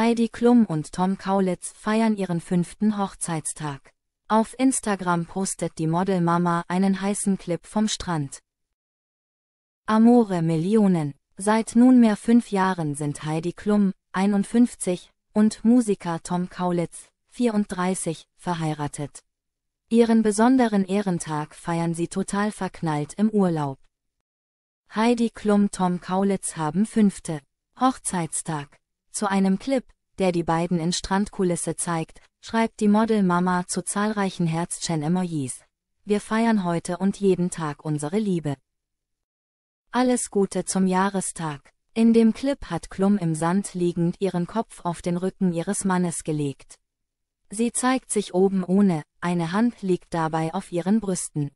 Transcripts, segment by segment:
Heidi Klum und Tom Kaulitz feiern ihren fünften Hochzeitstag. Auf Instagram postet die Modelmama einen heißen Clip vom Strand. Amore Millionen. Seit nunmehr fünf Jahren sind Heidi Klum, 51, und Musiker Tom Kaulitz, 34, verheiratet. Ihren besonderen Ehrentag feiern sie total verknallt im Urlaub. Heidi Klum Tom Kaulitz haben fünfte Hochzeitstag. Zu einem Clip, der die beiden in Strandkulisse zeigt, schreibt die Model Mama zu zahlreichen Herzchen-Emojis. Wir feiern heute und jeden Tag unsere Liebe. Alles Gute zum Jahrestag. In dem Clip hat Klum im Sand liegend ihren Kopf auf den Rücken ihres Mannes gelegt. Sie zeigt sich oben ohne, eine Hand liegt dabei auf ihren Brüsten.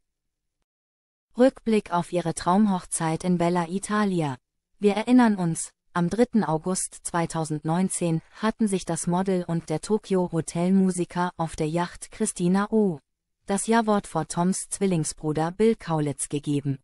Rückblick auf ihre Traumhochzeit in Bella Italia. Wir erinnern uns, am 3. August 2019 hatten sich das Model und der Tokyo Hotel Musiker auf der Yacht Christina O. das Jawort vor Toms Zwillingsbruder Bill Kaulitz gegeben.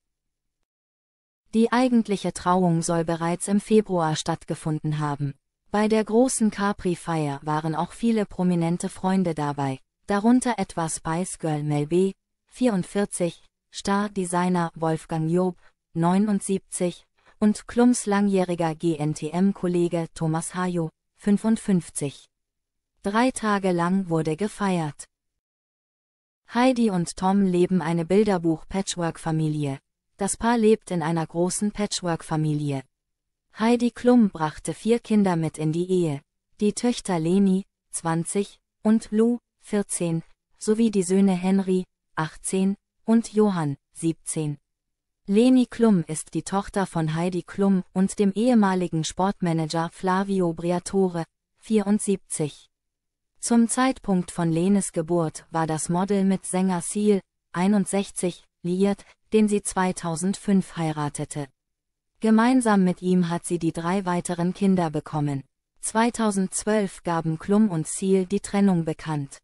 Die eigentliche Trauung soll bereits im Februar stattgefunden haben. Bei der großen Capri-Feier waren auch viele prominente Freunde dabei, darunter etwa Spice Girl Mel B., 44, Star-Designer Wolfgang Job, 79, und Klums langjähriger GNTM-Kollege Thomas Hayo, 55. Drei Tage lang wurde gefeiert. Heidi und Tom leben eine Bilderbuch-Patchwork-Familie. Das Paar lebt in einer großen Patchwork-Familie. Heidi Klum brachte vier Kinder mit in die Ehe. Die Töchter Leni, 20, und Lou, 14, sowie die Söhne Henry, 18, und Johann, 17. Leni Klum ist die Tochter von Heidi Klum und dem ehemaligen Sportmanager Flavio Briatore, 74. Zum Zeitpunkt von Lenes Geburt war das Model mit Sänger Seal, 61, liiert, den sie 2005 heiratete. Gemeinsam mit ihm hat sie die drei weiteren Kinder bekommen. 2012 gaben Klum und Seal die Trennung bekannt.